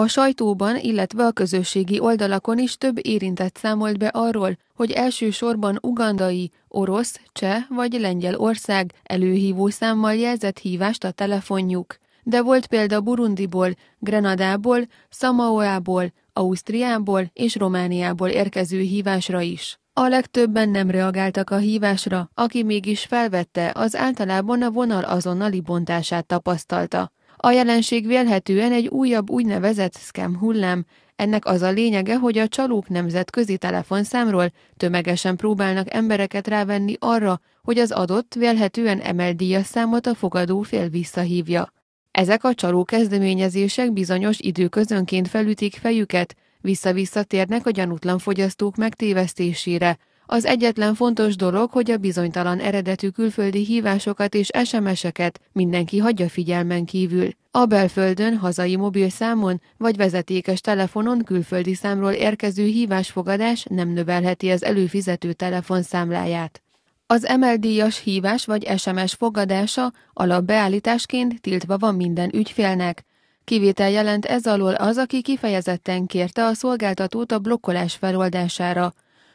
A sajtóban, illetve a közösségi oldalakon is több érintett számolt be arról, hogy elsősorban ugandai, orosz, cseh vagy lengyel ország előhívó számmal jelzett hívást a telefonjuk. De volt példa Burundiból, Grenadából, Szamaoából, Ausztriából és Romániából érkező hívásra is. A legtöbben nem reagáltak a hívásra, aki mégis felvette, az általában a vonal azonnali bontását tapasztalta. A jelenség vélhetően egy újabb úgynevezett scam hullám, ennek az a lényege, hogy a csalók nemzetközi telefonszámról tömegesen próbálnak embereket rávenni arra, hogy az adott, vélhetően emelt díjas számot a fogadó fél visszahívja. Ezek a csaló kezdeményezések bizonyos időközönként felütik fejüket, vissza-visszatérnek a gyanútlan fogyasztók megtévesztésére, az egyetlen fontos dolog, hogy a bizonytalan eredetű külföldi hívásokat és SMS-eket mindenki hagyja figyelmen kívül. A belföldön, hazai mobil számon vagy vezetékes telefonon külföldi számról érkező hívásfogadás nem növelheti az előfizető telefonszámláját. Az MLD-as hívás vagy SMS fogadása alapbeállításként tiltva van minden ügyfélnek. Kivétel jelent ez alól az, aki kifejezetten kérte a szolgáltatót a blokkolás feloldására.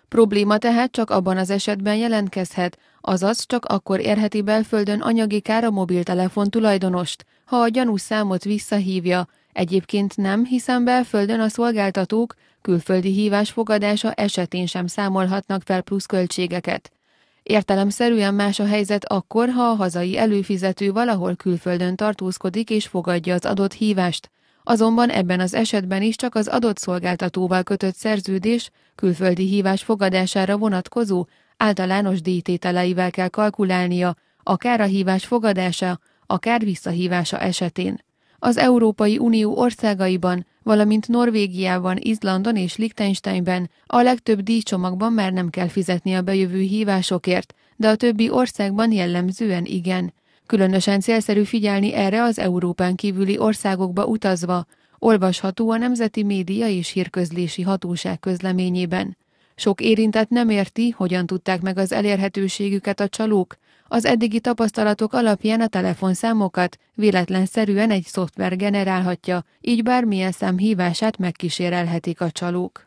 Probléma tehát csak abban az esetben jelentkezhet, azaz csak akkor érheti belföldön anyagi kár a mobiltelefon tulajdonost, ha a gyanús számot visszahívja, egyébként nem, hiszen belföldön a szolgáltatók külföldi hívás fogadása esetén sem számolhatnak fel plusz költségeket. Értelemszerűen más a helyzet akkor, ha a hazai előfizető valahol külföldön tartózkodik és fogadja az adott hívást, Azonban ebben az esetben is csak az adott szolgáltatóval kötött szerződés külföldi hívás fogadására vonatkozó általános díjtételeivel kell kalkulálnia, akár a hívás fogadása, akár visszahívása esetén. Az Európai Unió országaiban, valamint Norvégiában, Izlandon és Liechtensteinben a legtöbb díjcsomagban már nem kell fizetni a bejövő hívásokért, de a többi országban jellemzően igen. Különösen célszerű figyelni erre az Európán kívüli országokba utazva, olvasható a Nemzeti Média és Hírközlési Hatóság közleményében. Sok érintett nem érti, hogyan tudták meg az elérhetőségüket a csalók, az eddigi tapasztalatok alapján a telefonszámokat véletlenszerűen egy szoftver generálhatja, így bármilyen szám hívását megkísérelhetik a csalók.